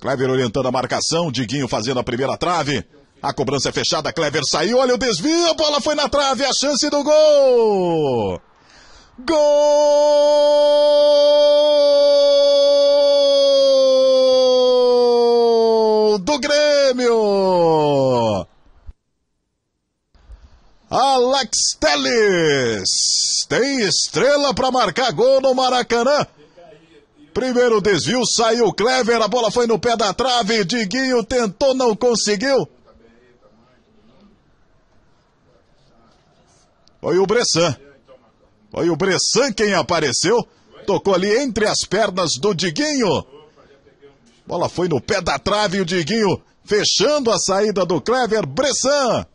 Clever orientando a marcação, Diguinho fazendo a primeira trave. A cobrança é fechada, Clever saiu, olha o desvio, a bola foi na trave, a chance do gol! Gol do Grêmio! Alex Teles tem estrela para marcar gol no Maracanã. Primeiro desvio, saiu Clever, a bola foi no pé da trave, Diguinho tentou, não conseguiu. Foi o Bressan. Foi o Bressan quem apareceu, tocou ali entre as pernas do Diguinho. Bola foi no pé da trave, o Diguinho fechando a saída do Clever, Bressan.